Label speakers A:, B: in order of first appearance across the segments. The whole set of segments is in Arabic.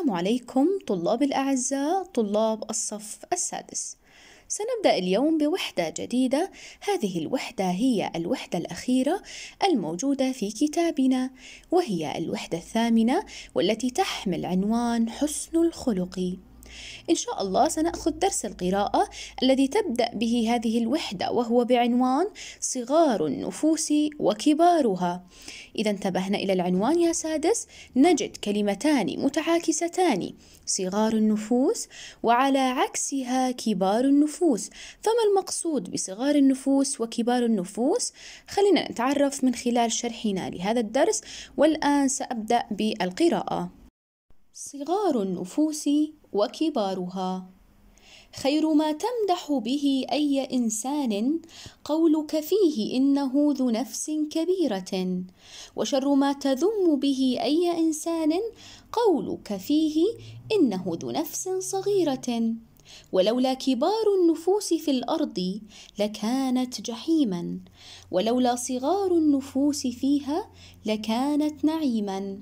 A: السلام عليكم طلاب الأعزاء طلاب الصف السادس سنبدأ اليوم بوحدة جديدة هذه الوحدة هي الوحدة الأخيرة الموجودة في كتابنا وهي الوحدة الثامنة والتي تحمل عنوان حسن الخلق إن شاء الله سنأخذ درس القراءة الذي تبدأ به هذه الوحدة وهو بعنوان صغار النفوس وكبارها إذا انتبهنا إلى العنوان يا سادس نجد كلمتان متعاكستان صغار النفوس وعلى عكسها كبار النفوس فما المقصود بصغار النفوس وكبار النفوس خلينا نتعرف من خلال شرحنا لهذا الدرس والآن سأبدأ بالقراءة صغار النفوس وكبارها خير ما تمدح به اي انسان قولك فيه انه ذو نفس كبيره وشر ما تذم به اي انسان قولك فيه انه ذو نفس صغيره ولولا كبار النفوس في الارض لكانت جحيما ولولا صغار النفوس فيها لكانت نعيما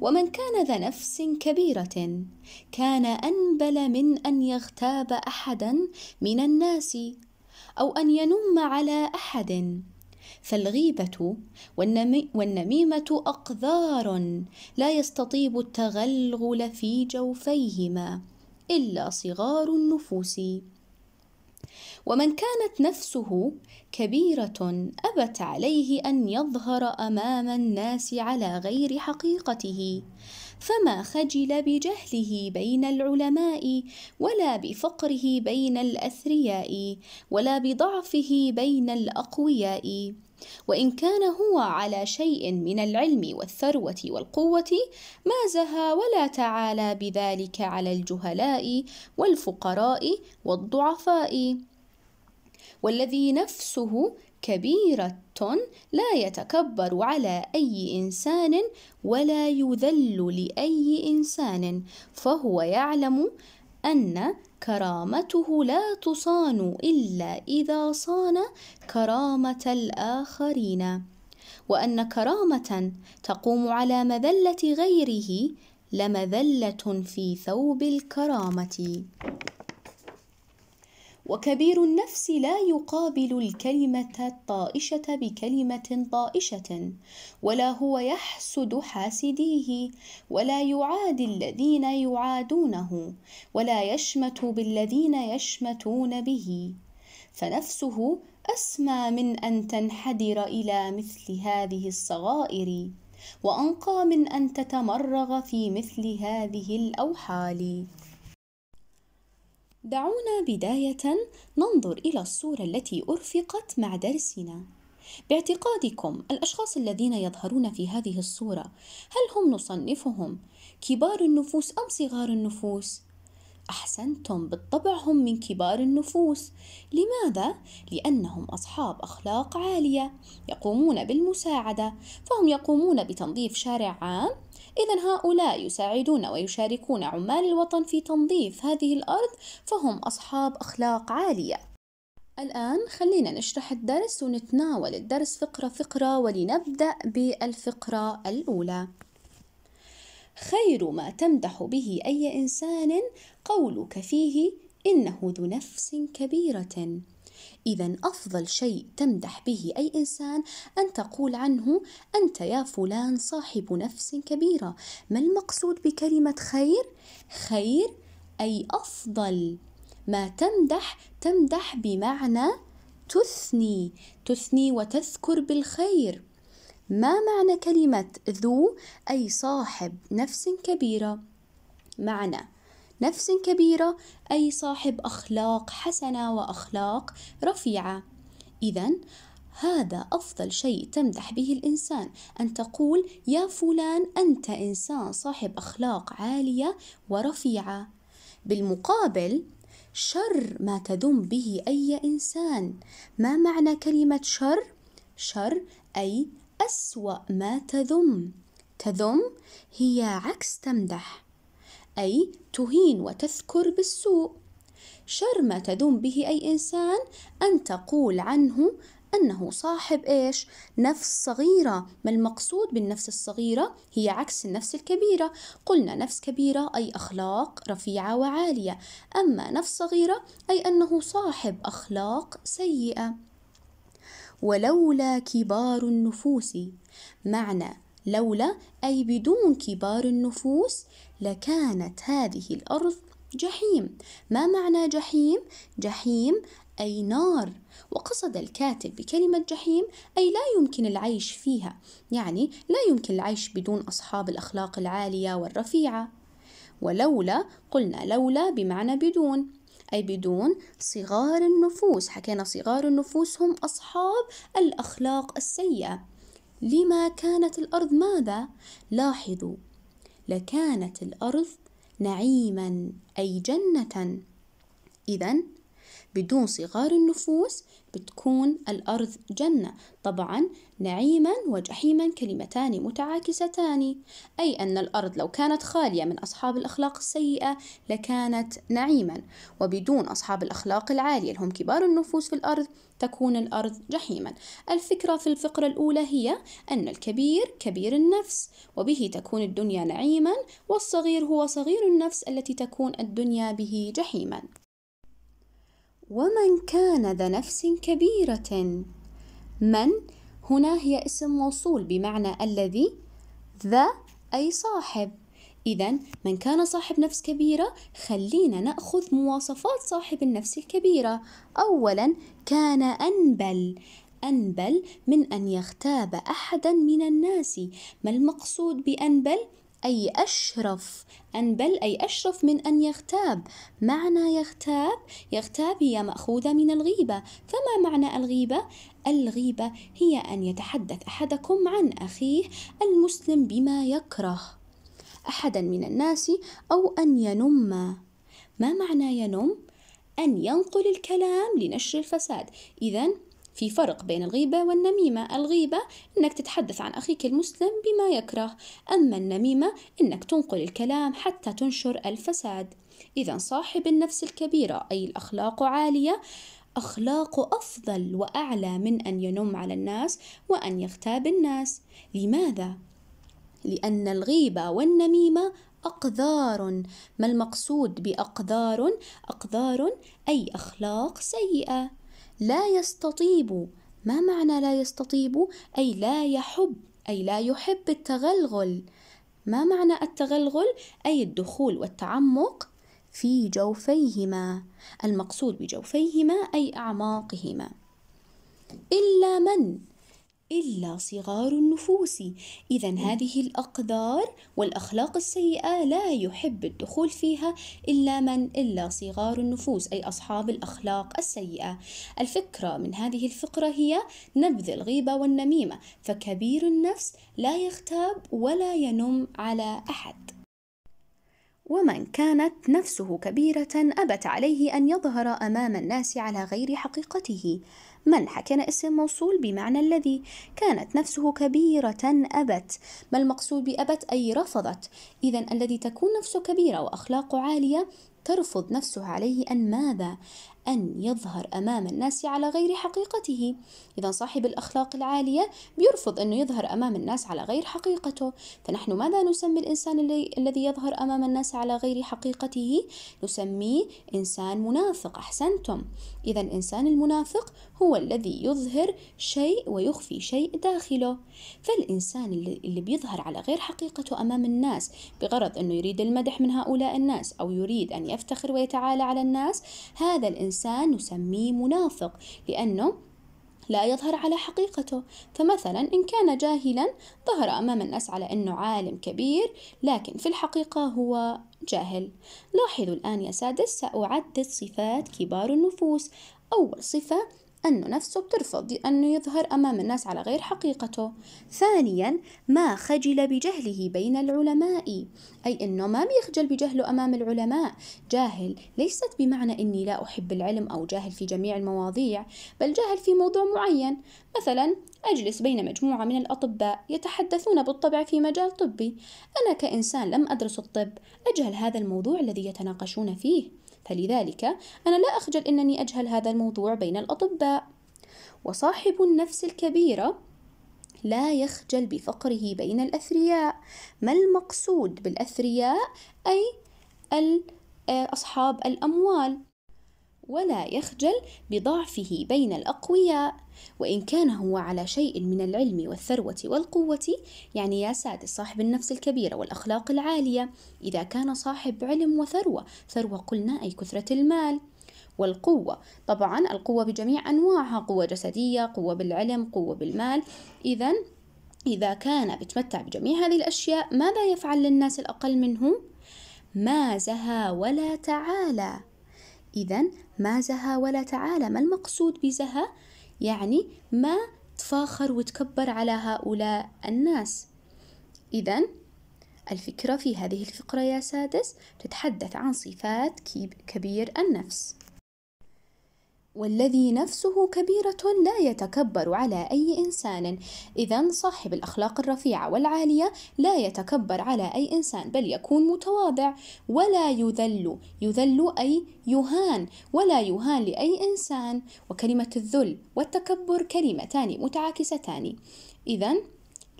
A: ومن كان ذا نفس كبيرة كان أنبل من أن يغتاب أحدا من الناس أو أن ينم على أحد فالغيبة والنميمة أقذار لا يستطيب التغلغل في جوفيهما إلا صغار النفوس ومن كانت نفسه كبيره ابت عليه ان يظهر امام الناس على غير حقيقته فما خجل بجهله بين العلماء ولا بفقره بين الاثرياء ولا بضعفه بين الاقوياء وإن كان هو على شيء من العلم والثروة والقوة ما زها ولا تعالى بذلك على الجهلاء والفقراء والضعفاء والذي نفسه كبيرة لا يتكبر على أي إنسان ولا يذل لأي إنسان فهو يعلم أن كرامته لا تصان إلا إذا صان كرامة الآخرين وأن كرامة تقوم على مذلة غيره لمذلة في ثوب الكرامة وكبير النفس لا يقابل الكلمة الطائشة بكلمة طائشة، ولا هو يحسد حاسديه، ولا يعادي الذين يعادونه، ولا يشمت بالذين يشمتون به، فنفسه أسمى من أن تنحدر إلى مثل هذه الصغائر، وأنقى من أن تتمرغ في مثل هذه الأوحال. دعونا بداية ننظر إلى الصورة التي أرفقت مع درسنا. باعتقادكم الأشخاص الذين يظهرون في هذه الصورة هل هم نصنفهم كبار النفوس أم صغار النفوس؟ أحسنتم بالطبع هم من كبار النفوس لماذا؟ لأنهم أصحاب أخلاق عالية يقومون بالمساعدة فهم يقومون بتنظيف شارع عام إذا هؤلاء يساعدون ويشاركون عمال الوطن في تنظيف هذه الأرض فهم أصحاب أخلاق عالية الآن خلينا نشرح الدرس ونتناول الدرس فقرة فقرة ولنبدأ بالفقرة الأولى خير ما تمدح به أي إنسان قولك فيه إنه ذو نفس كبيرة إذا أفضل شيء تمدح به أي إنسان أن تقول عنه أنت يا فلان صاحب نفس كبيرة، ما المقصود بكلمة خير؟ خير أي أفضل، ما تمدح تمدح بمعنى تثني، تثني وتذكر بالخير. ما معنى كلمة ذو أي صاحب نفس كبيرة معنى نفس كبيرة أي صاحب أخلاق حسنة وأخلاق رفيعة إذا هذا أفضل شيء تمدح به الإنسان أن تقول يا فلان أنت إنسان صاحب أخلاق عالية ورفيعة بالمقابل شر ما تذم به أي إنسان ما معنى كلمة شر؟ شر أي أسوأ ما تذم تذم هي عكس تمدح أي تهين وتذكر بالسوء شر ما تذم به أي إنسان أن تقول عنه أنه صاحب إيش؟ نفس صغيرة ما المقصود بالنفس الصغيرة هي عكس النفس الكبيرة قلنا نفس كبيرة أي أخلاق رفيعة وعالية أما نفس صغيرة أي أنه صاحب أخلاق سيئة ولولا كبار النفوس معنى لولا أي بدون كبار النفوس لكانت هذه الأرض جحيم ما معنى جحيم؟ جحيم أي نار وقصد الكاتب بكلمة جحيم أي لا يمكن العيش فيها يعني لا يمكن العيش بدون أصحاب الأخلاق العالية والرفيعة ولولا قلنا لولا بمعنى بدون أي بدون صغار النفوس حكينا صغار النفوس هم أصحاب الأخلاق السيئة لما كانت الأرض ماذا؟ لاحظوا لكانت الأرض نعيما أي جنة إذا بدون صغار النفوس بتكون الأرض جنة طبعا نعيما وجحيما كلمتان متعاكستان أي أن الأرض لو كانت خالية من أصحاب الأخلاق السيئة لكانت نعيما وبدون أصحاب الأخلاق العالية اللي هم كبار النفوس في الأرض تكون الأرض جحيما الفكرة في الفقرة الأولى هي أن الكبير كبير النفس وبه تكون الدنيا نعيما والصغير هو صغير النفس التي تكون الدنيا به جحيما ومن كان ذا نفس كبيرة من هنا هي اسم موصول بمعنى الذي ذا أي صاحب إذا من كان صاحب نفس كبيرة خلينا نأخذ مواصفات صاحب النفس الكبيرة أولا كان أنبل أنبل من أن يغتاب أحدا من الناس ما المقصود بأنبل؟ أي أشرف أن بل أي أشرف من أن يغتاب معنى يغتاب يغتاب هي مأخوذة من الغيبة فما معنى الغيبة؟ الغيبة هي أن يتحدث أحدكم عن أخيه المسلم بما يكره أحدا من الناس أو أن ينم ما معنى ينم؟ أن ينقل الكلام لنشر الفساد إذا في فرق بين الغيبة والنميمة الغيبة أنك تتحدث عن أخيك المسلم بما يكره أما النميمة أنك تنقل الكلام حتى تنشر الفساد إذا صاحب النفس الكبيرة أي الأخلاق عالية أخلاقه أفضل وأعلى من أن ينم على الناس وأن يغتاب الناس لماذا؟ لأن الغيبة والنميمة أقذار ما المقصود بأقذار؟ أقذار أي أخلاق سيئة لا يستطيب ما معنى لا يستطيب أي لا يحب أي لا يحب التغلغل ما معنى التغلغل أي الدخول والتعمق في جوفيهما المقصود بجوفيهما أي أعماقهما إلا من إلا صغار النفوس إذا هذه الأقدار والأخلاق السيئة لا يحب الدخول فيها إلا من إلا صغار النفوس أي أصحاب الأخلاق السيئة الفكرة من هذه الفقرة هي نبذ الغيبة والنميمة فكبير النفس لا يغتاب ولا ينم على أحد ومن كانت نفسه كبيرة أبت عليه أن يظهر أمام الناس على غير حقيقته من حكن اسم موصول بمعنى الذي كانت نفسه كبيرة أبت ما المقصود بأبت أي رفضت إذا الذي تكون نفسه كبيرة وأخلاقه عالية ترفض نفسها عليه أن ماذا؟ أن يظهر أمام الناس على غير حقيقته إذا صاحب الأخلاق العالية بيرفض أنه يظهر أمام الناس على غير حقيقته فنحن ماذا نسمي الإنسان الذي يظهر أمام الناس على غير حقيقته نسميه إنسان منافق أحسنتم إذا الإنسان المنافق هو الذي يظهر شيء ويخفي شيء داخله فالإنسان اللي بيظهر على غير حقيقته أمام الناس بغرض أنه يريد المدح من هؤلاء الناس أو يريد أن يفتخر ويتعالى على الناس هذا الإنسان إنسان نسميه منافق لأنه لا يظهر على حقيقته فمثلا إن كان جاهلا ظهر أمام الناس على أنه عالم كبير لكن في الحقيقة هو جاهل لاحظوا الآن يا سادس سأعدد صفات كبار النفوس أول صفة أنه نفسه بترفض أنه يظهر أمام الناس على غير حقيقته ثانيا ما خجل بجهله بين العلماء أي أنه ما بيخجل بجهله أمام العلماء جاهل ليست بمعنى أني لا أحب العلم أو جاهل في جميع المواضيع بل جاهل في موضوع معين مثلا أجلس بين مجموعة من الأطباء يتحدثون بالطبع في مجال طبي أنا كإنسان لم أدرس الطب أجهل هذا الموضوع الذي يتناقشون فيه فلذلك أنا لا أخجل أنني أجهل هذا الموضوع بين الأطباء وصاحب النفس الكبيرة لا يخجل بفقره بين الأثرياء ما المقصود بالأثرياء أي أصحاب الأموال ولا يخجل بضعفه بين الأقوياء وإن كان هو على شيء من العلم والثروة والقوة يعني يا سادة صاحب النفس الكبيرة والأخلاق العالية إذا كان صاحب علم وثروة ثروة قلنا أي كثرة المال والقوة طبعا القوة بجميع أنواعها قوة جسدية قوة بالعلم قوة بالمال إذا إذا كان بتمتع بجميع هذه الأشياء ماذا يفعل للناس الأقل منه؟ ما زهى ولا تعالى إذا ما زها ولا تعالى ما المقصود بزها؟ يعني ما تفاخر وتكبر على هؤلاء الناس إذا الفكرة في هذه الفقرة يا سادس تتحدث عن صفات كبير النفس والذي نفسه كبيرة لا يتكبر على أي إنسان، إذا صاحب الأخلاق الرفيعة والعالية لا يتكبر على أي إنسان بل يكون متواضع ولا يذل، يذل أي يهان ولا يهان لأي إنسان، وكلمة الذل والتكبر كلمتان متعاكستان، إذا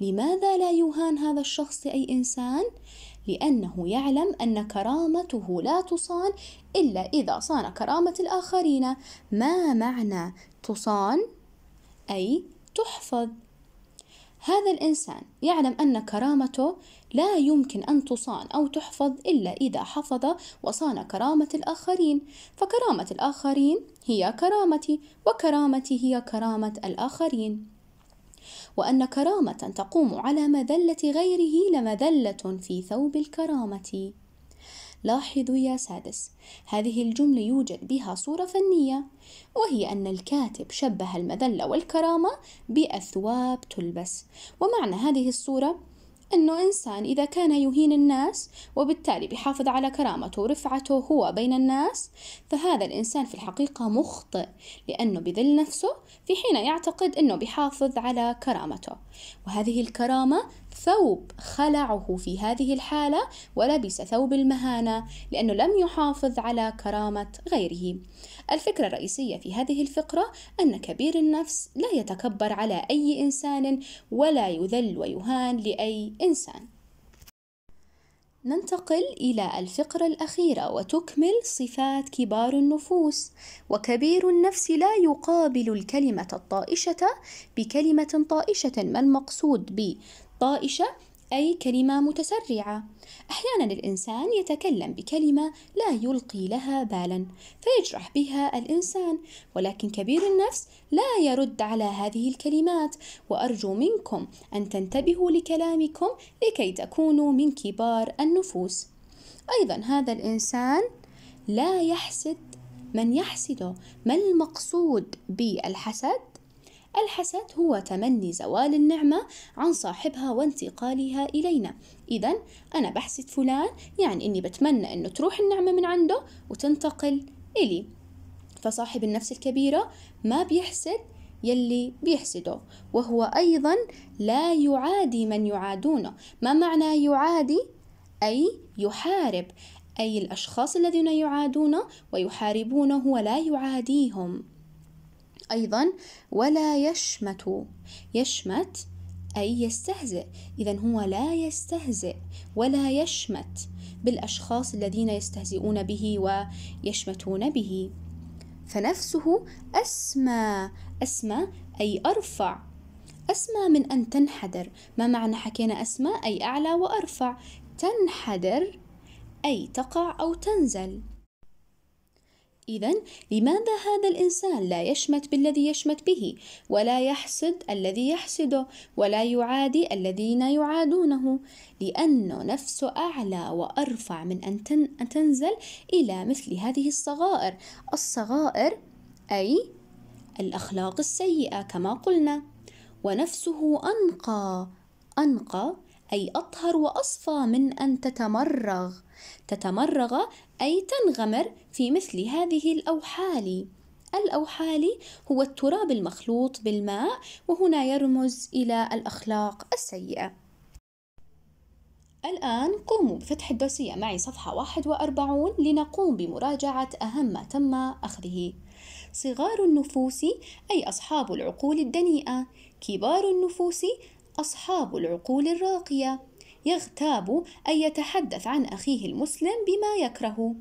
A: لماذا لا يهان هذا الشخص لأي إنسان؟ لأنه يعلم أن كرامته لا تصان إلا إذا صان كرامة الآخرين ما معنى تصان أي تحفظ هذا الإنسان يعلم أن كرامته لا يمكن أن تصان أو تحفظ إلا إذا حفظ وصان كرامة الآخرين، فكرامة الآخرين هي كرامتي، وكرامتي هي كرامة الآخرين. وأن كرامة تقوم على مذلة غيره لمذلة في ثوب الكرامة. لاحظوا يا سادس، هذه الجملة يوجد بها صورة فنية، وهي أن الكاتب شبه المذلة والكرامة بأثواب تلبس، ومعنى هذه الصورة أنه إنسان إذا كان يهين الناس وبالتالي بيحافظ على كرامته ورفعته هو بين الناس فهذا الإنسان في الحقيقة مخطئ لأنه بذل نفسه في حين يعتقد أنه بيحافظ على كرامته وهذه الكرامة ثوب خلعه في هذه الحالة ولبس ثوب المهانة لأنه لم يحافظ على كرامة غيره. الفكرة الرئيسية في هذه الفقرة أن كبير النفس لا يتكبر على أي إنسان ولا يذل ويهان لأي إنسان. ننتقل إلى الفقرة الأخيرة وتكمل صفات كبار النفوس، وكبير النفس لا يقابل الكلمة الطائشة بكلمة طائشة، ما المقصود ب طائشة أي كلمة متسرعة أحيانا الإنسان يتكلم بكلمة لا يلقي لها بالا فيجرح بها الإنسان ولكن كبير النفس لا يرد على هذه الكلمات وأرجو منكم أن تنتبهوا لكلامكم لكي تكونوا من كبار النفوس أيضا هذا الإنسان لا يحسد من يحسده ما المقصود بالحسد الحسد هو تمني زوال النعمة عن صاحبها وانتقالها إلينا إذا أنا بحسد فلان يعني أني بتمنى أنه تروح النعمة من عنده وتنتقل إلي فصاحب النفس الكبيرة ما بيحسد يلي بيحسده وهو أيضا لا يعادي من يعادونه ما معنى يعادي أي يحارب أي الأشخاص الذين يعادونه ويحاربونه ولا يعاديهم أيضا ولا يشمت يشمت أي يستهزئ إذا هو لا يستهزئ ولا يشمت بالأشخاص الذين يستهزئون به ويشمتون به فنفسه أسمى أسمى أي أرفع أسمى من أن تنحدر ما معنى حكينا أسمى أي أعلى وأرفع تنحدر أي تقع أو تنزل إذا لماذا هذا الإنسان لا يشمت بالذي يشمت به ولا يحسد الذي يحسده ولا يعادي الذين يعادونه لأنه نفسه أعلى وأرفع من أن تنزل إلى مثل هذه الصغائر الصغائر أي الأخلاق السيئة كما قلنا ونفسه أنقى أنقى أي أطهر وأصفى من أن تتمرغ تتمرغ أي تنغمر في مثل هذه الأوحال الأوحال هو التراب المخلوط بالماء وهنا يرمز إلى الأخلاق السيئة الآن قوموا بفتح الدرسية معي صفحة 41 لنقوم بمراجعة أهم ما تم أخذه صغار النفوس أي أصحاب العقول الدنيئة كبار النفوس أصحاب العقول الراقية يغتاب أن يتحدث عن أخيه المسلم بما يكره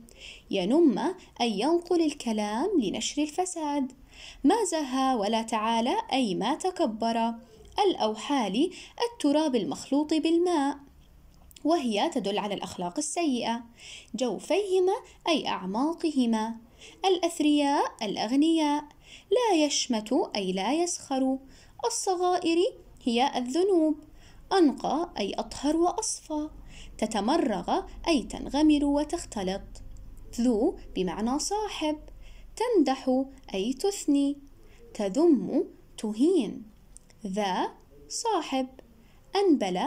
A: ينم أن ينقل الكلام لنشر الفساد ما زها ولا تعالى أي ما تكبر الأوحال التراب المخلوط بالماء وهي تدل على الأخلاق السيئة جوفيهما أي أعماقهما الأثرياء الأغنياء لا يشمت أي لا يسخر الصغائر هي الذنوب أنقى أي أطهر وأصفى تتمرغ أي تنغمر وتختلط ذو بمعنى صاحب تمدح أي تثني تذم تهين ذا صاحب أنبل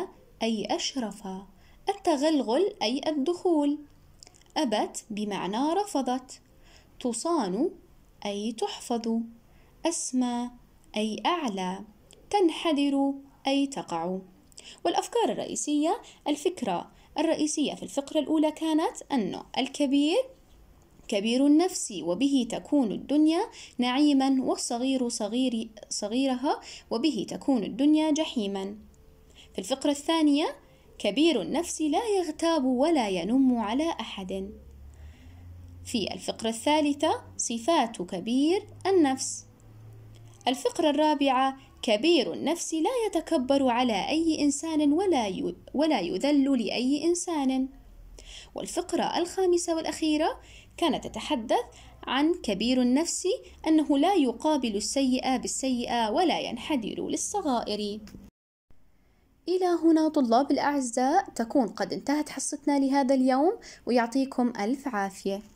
A: أي أشرف التغلغل أي الدخول أبت بمعنى رفضت تصان أي تحفظ أسمى أي أعلى تنحدر أي تقع والأفكار الرئيسية الفكرة الرئيسية في الفقرة الأولى كانت أنه الكبير كبير النفس وبه تكون الدنيا نعيما والصغير صغير صغيرها وبه تكون الدنيا جحيما في الفقرة الثانية كبير النفس لا يغتاب ولا ينم على أحد في الفقرة الثالثة صفات كبير النفس الفقرة الرابعة كبير النفس لا يتكبر على أي إنسان ولا ولا يذل لأي إنسان. والفقرة الخامسة والأخيرة كانت تتحدث عن كبير النفس أنه لا يقابل السيئة بالسيئة ولا ينحدر للصغائر. إلى هنا طلاب الأعزاء تكون قد انتهت حصتنا لهذا اليوم ويعطيكم ألف عافية.